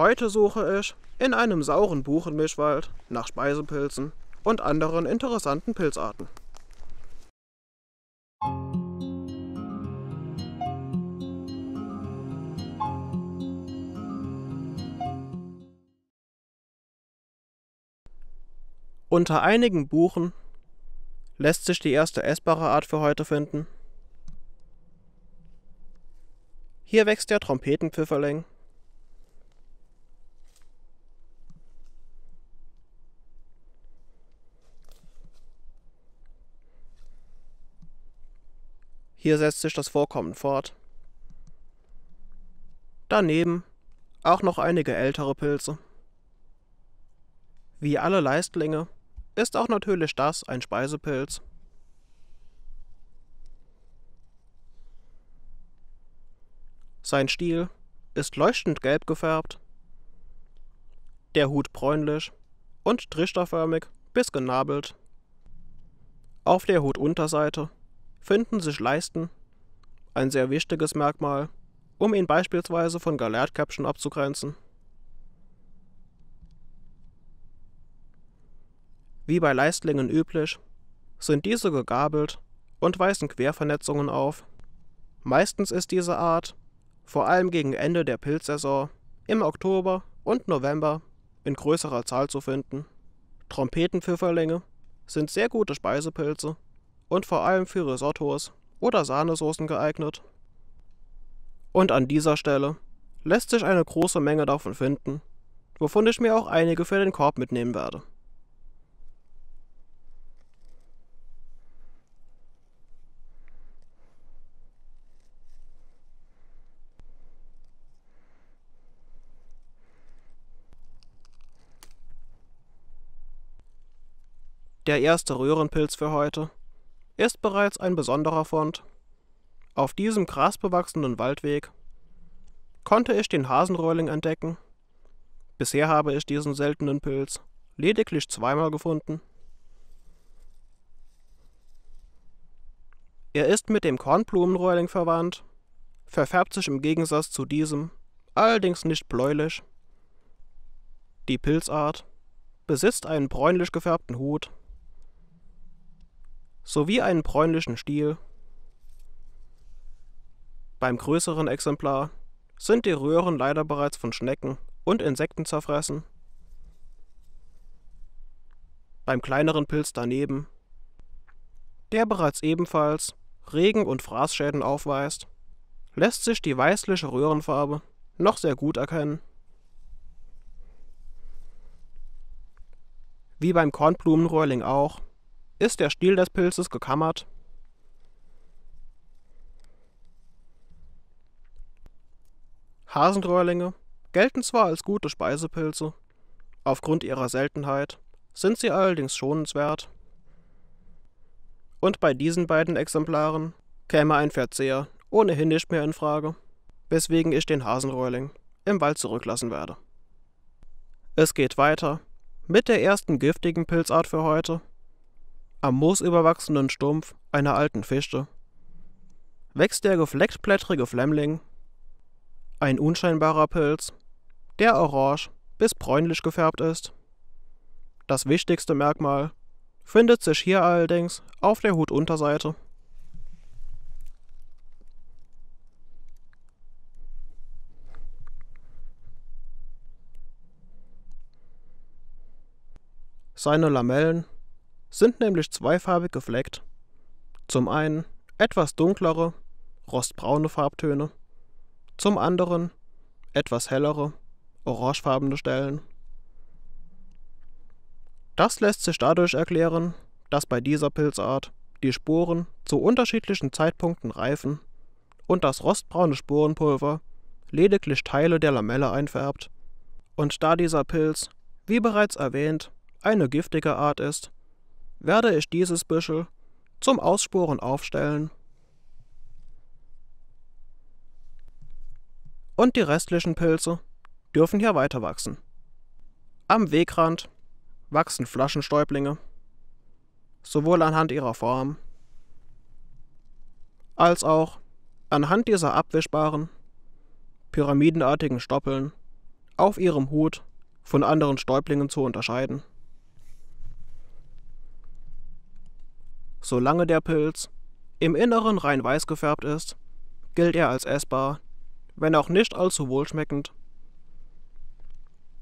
Heute suche ich in einem sauren Buchenmischwald nach Speisepilzen und anderen interessanten Pilzarten. Unter einigen Buchen lässt sich die erste essbare Art für heute finden. Hier wächst der Trompetenpfifferling Hier setzt sich das Vorkommen fort. Daneben auch noch einige ältere Pilze. Wie alle Leistlinge ist auch natürlich das ein Speisepilz. Sein Stiel ist leuchtend gelb gefärbt, der Hut bräunlich und trichterförmig bis genabelt. Auf der Hutunterseite finden sich Leisten, ein sehr wichtiges Merkmal, um ihn beispielsweise von Galert-Caption abzugrenzen. Wie bei Leistlingen üblich, sind diese gegabelt und weisen Quervernetzungen auf. Meistens ist diese Art, vor allem gegen Ende der Pilzsaison, im Oktober und November in größerer Zahl zu finden. Trompetenpfifferlinge sind sehr gute Speisepilze und vor allem für Risottos oder Sahnesoßen geeignet. Und an dieser Stelle lässt sich eine große Menge davon finden, wovon ich mir auch einige für den Korb mitnehmen werde. Der erste Röhrenpilz für heute ist bereits ein besonderer Fund. Auf diesem grasbewachsenen Waldweg konnte ich den Hasenröhrling entdecken. Bisher habe ich diesen seltenen Pilz lediglich zweimal gefunden. Er ist mit dem Kornblumenröhrling verwandt, verfärbt sich im Gegensatz zu diesem, allerdings nicht bläulich. Die Pilzart besitzt einen bräunlich gefärbten Hut sowie einen bräunlichen Stiel. Beim größeren Exemplar sind die Röhren leider bereits von Schnecken und Insekten zerfressen. Beim kleineren Pilz daneben, der bereits ebenfalls Regen- und Fraßschäden aufweist, lässt sich die weißliche Röhrenfarbe noch sehr gut erkennen. Wie beim Kornblumenröhrling auch, ist der Stiel des Pilzes gekammert? Hasenröhrlinge gelten zwar als gute Speisepilze, aufgrund ihrer Seltenheit sind sie allerdings schonenswert. Und bei diesen beiden Exemplaren käme ein Verzehr ohnehin nicht mehr in Frage, weswegen ich den Hasenröhrling im Wald zurücklassen werde. Es geht weiter mit der ersten giftigen Pilzart für heute, am moosüberwachsenen Stumpf einer alten Fichte wächst der geflecktblättrige Flemmling, ein unscheinbarer Pilz, der orange bis bräunlich gefärbt ist. Das wichtigste Merkmal findet sich hier allerdings auf der Hutunterseite. Seine Lamellen sind nämlich zweifarbig gefleckt. Zum einen etwas dunklere, rostbraune Farbtöne, zum anderen etwas hellere, orangefarbene Stellen. Das lässt sich dadurch erklären, dass bei dieser Pilzart die Sporen zu unterschiedlichen Zeitpunkten reifen und das rostbraune Sporenpulver lediglich Teile der Lamelle einfärbt. Und da dieser Pilz, wie bereits erwähnt, eine giftige Art ist, werde ich dieses Büschel zum Aussporen aufstellen und die restlichen Pilze dürfen hier weiter wachsen. Am Wegrand wachsen Flaschenstäublinge, sowohl anhand ihrer Form als auch anhand dieser abwischbaren, pyramidenartigen Stoppeln auf ihrem Hut von anderen Stäublingen zu unterscheiden. Solange der Pilz im Inneren rein weiß gefärbt ist, gilt er als essbar, wenn auch nicht allzu wohlschmeckend.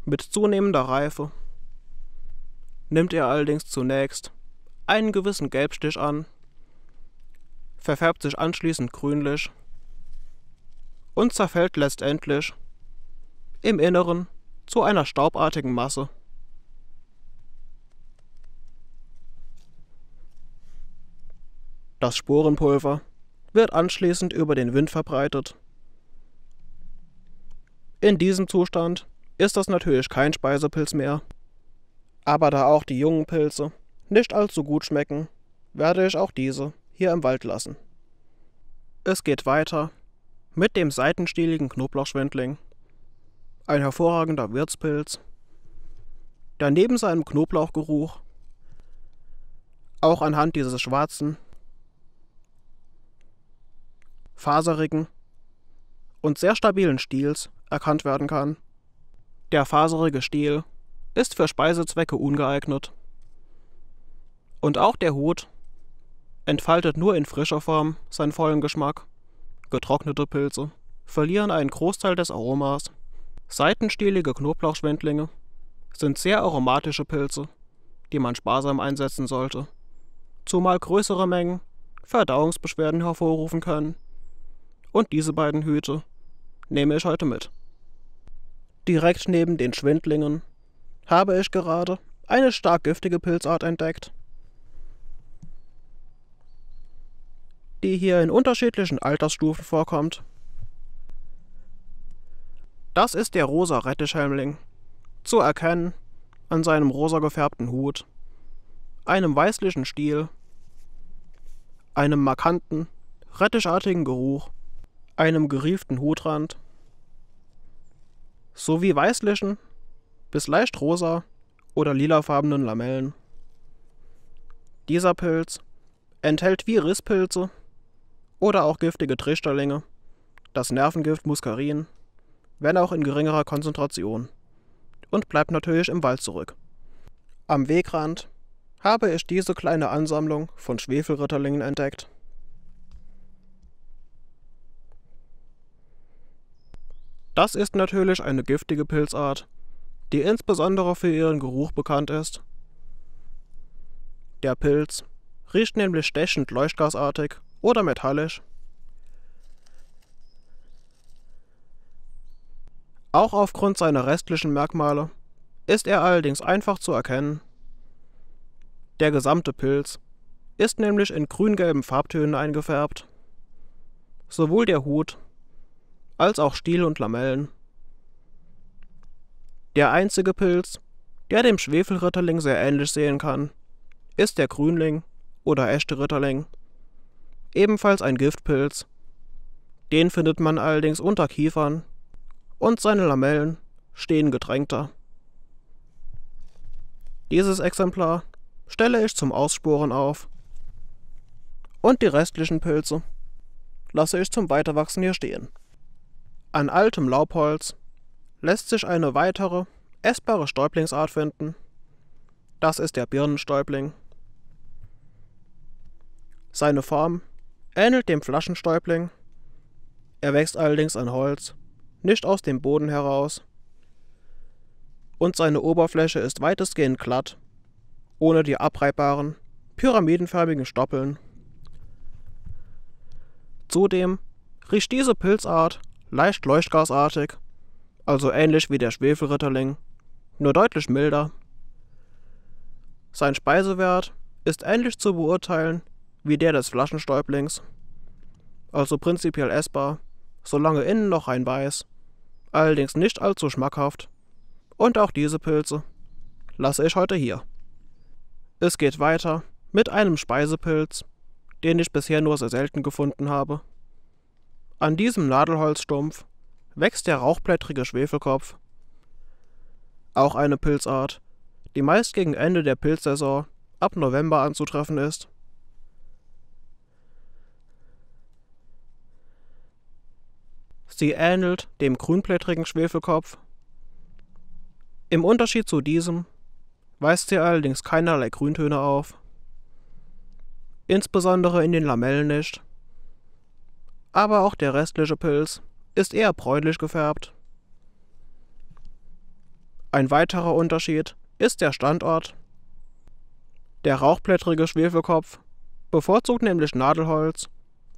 Mit zunehmender Reife nimmt er allerdings zunächst einen gewissen Gelbstich an, verfärbt sich anschließend grünlich und zerfällt letztendlich im Inneren zu einer staubartigen Masse. Das Sporenpulver wird anschließend über den Wind verbreitet. In diesem Zustand ist das natürlich kein Speisepilz mehr. Aber da auch die jungen Pilze nicht allzu gut schmecken, werde ich auch diese hier im Wald lassen. Es geht weiter mit dem seitenstieligen Knoblauchschwindling. Ein hervorragender Wirtspilz, der neben seinem Knoblauchgeruch auch anhand dieses schwarzen, faserigen und sehr stabilen Stils erkannt werden kann. Der faserige Stiel ist für Speisezwecke ungeeignet. Und auch der Hut entfaltet nur in frischer Form seinen vollen Geschmack. Getrocknete Pilze verlieren einen Großteil des Aromas. Seitenstielige Knoblauchschwindlinge sind sehr aromatische Pilze, die man sparsam einsetzen sollte, zumal größere Mengen Verdauungsbeschwerden hervorrufen können. Und diese beiden Hüte nehme ich heute mit. Direkt neben den Schwindlingen habe ich gerade eine stark giftige Pilzart entdeckt, die hier in unterschiedlichen Altersstufen vorkommt. Das ist der rosa Rettichhelmling, zu erkennen an seinem rosa gefärbten Hut, einem weißlichen Stiel, einem markanten, rettischartigen Geruch einem gerieften Hutrand sowie weißlichen bis leicht rosa oder lilafarbenen Lamellen. Dieser Pilz enthält wie Risspilze oder auch giftige Trichterlinge das Nervengift Muscarin, wenn auch in geringerer Konzentration, und bleibt natürlich im Wald zurück. Am Wegrand habe ich diese kleine Ansammlung von Schwefelritterlingen entdeckt. Das ist natürlich eine giftige Pilzart, die insbesondere für ihren Geruch bekannt ist. Der Pilz riecht nämlich stechend leuchtgasartig oder metallisch. Auch aufgrund seiner restlichen Merkmale ist er allerdings einfach zu erkennen. Der gesamte Pilz ist nämlich in grün-gelben Farbtönen eingefärbt. Sowohl der Hut als auch Stiel und Lamellen. Der einzige Pilz, der dem Schwefelritterling sehr ähnlich sehen kann, ist der Grünling oder echte Ritterling. Ebenfalls ein Giftpilz. Den findet man allerdings unter Kiefern und seine Lamellen stehen getränkter. Dieses Exemplar stelle ich zum Aussporen auf. Und die restlichen Pilze lasse ich zum Weiterwachsen hier stehen. An altem Laubholz lässt sich eine weitere, essbare Stäublingsart finden. Das ist der Birnenstäubling. Seine Form ähnelt dem Flaschenstäubling. Er wächst allerdings an Holz, nicht aus dem Boden heraus. Und seine Oberfläche ist weitestgehend glatt, ohne die abreibbaren, pyramidenförmigen Stoppeln. Zudem riecht diese Pilzart leicht leuchtgasartig, also ähnlich wie der Schwefelritterling, nur deutlich milder. Sein Speisewert ist ähnlich zu beurteilen wie der des Flaschenstäublings, also prinzipiell essbar, solange innen noch ein Weiß, allerdings nicht allzu schmackhaft. Und auch diese Pilze lasse ich heute hier. Es geht weiter mit einem Speisepilz, den ich bisher nur sehr selten gefunden habe. An diesem Nadelholzstumpf wächst der Rauchblättrige Schwefelkopf, auch eine Pilzart, die meist gegen Ende der Pilzsaison ab November anzutreffen ist. Sie ähnelt dem Grünblättrigen Schwefelkopf. Im Unterschied zu diesem weist sie allerdings keinerlei Grüntöne auf, insbesondere in den Lamellen nicht aber auch der restliche Pilz ist eher bräunlich gefärbt. Ein weiterer Unterschied ist der Standort. Der rauchblättrige Schwefelkopf bevorzugt nämlich Nadelholz,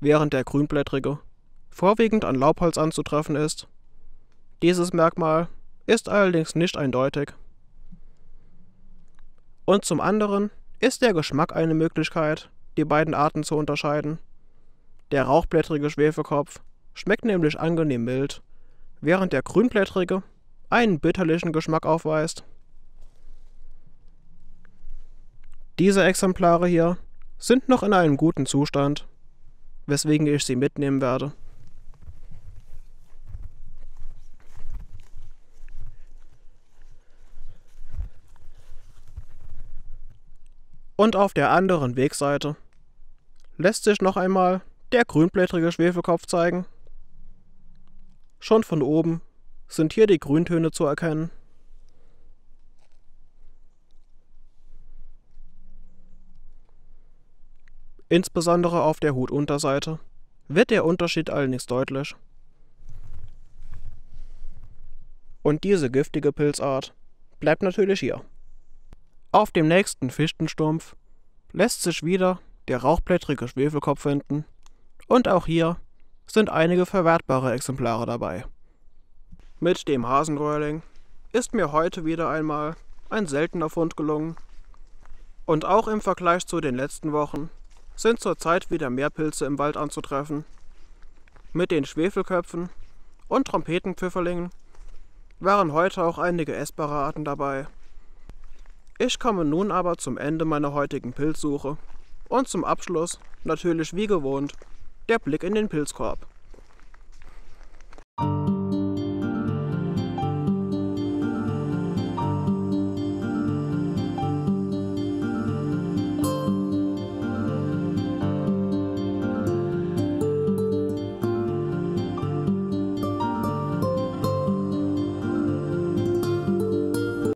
während der grünblättrige vorwiegend an Laubholz anzutreffen ist. Dieses Merkmal ist allerdings nicht eindeutig. Und zum anderen ist der Geschmack eine Möglichkeit, die beiden Arten zu unterscheiden. Der rauchblättrige Schwefelkopf schmeckt nämlich angenehm mild, während der grünblättrige einen bitterlichen Geschmack aufweist. Diese Exemplare hier sind noch in einem guten Zustand, weswegen ich sie mitnehmen werde. Und auf der anderen Wegseite lässt sich noch einmal der grünblättrige Schwefelkopf zeigen. Schon von oben sind hier die Grüntöne zu erkennen. Insbesondere auf der Hutunterseite wird der Unterschied allerdings deutlich. Und diese giftige Pilzart bleibt natürlich hier. Auf dem nächsten Fichtenstumpf lässt sich wieder der rauchblättrige Schwefelkopf finden und auch hier sind einige verwertbare Exemplare dabei. Mit dem Hasenröhrling ist mir heute wieder einmal ein seltener Fund gelungen. Und auch im Vergleich zu den letzten Wochen sind zurzeit wieder mehr Pilze im Wald anzutreffen. Mit den Schwefelköpfen und Trompetenpfifferlingen waren heute auch einige essbare Arten dabei. Ich komme nun aber zum Ende meiner heutigen Pilzsuche und zum Abschluss natürlich wie gewohnt der Blick in den Pilzkorb.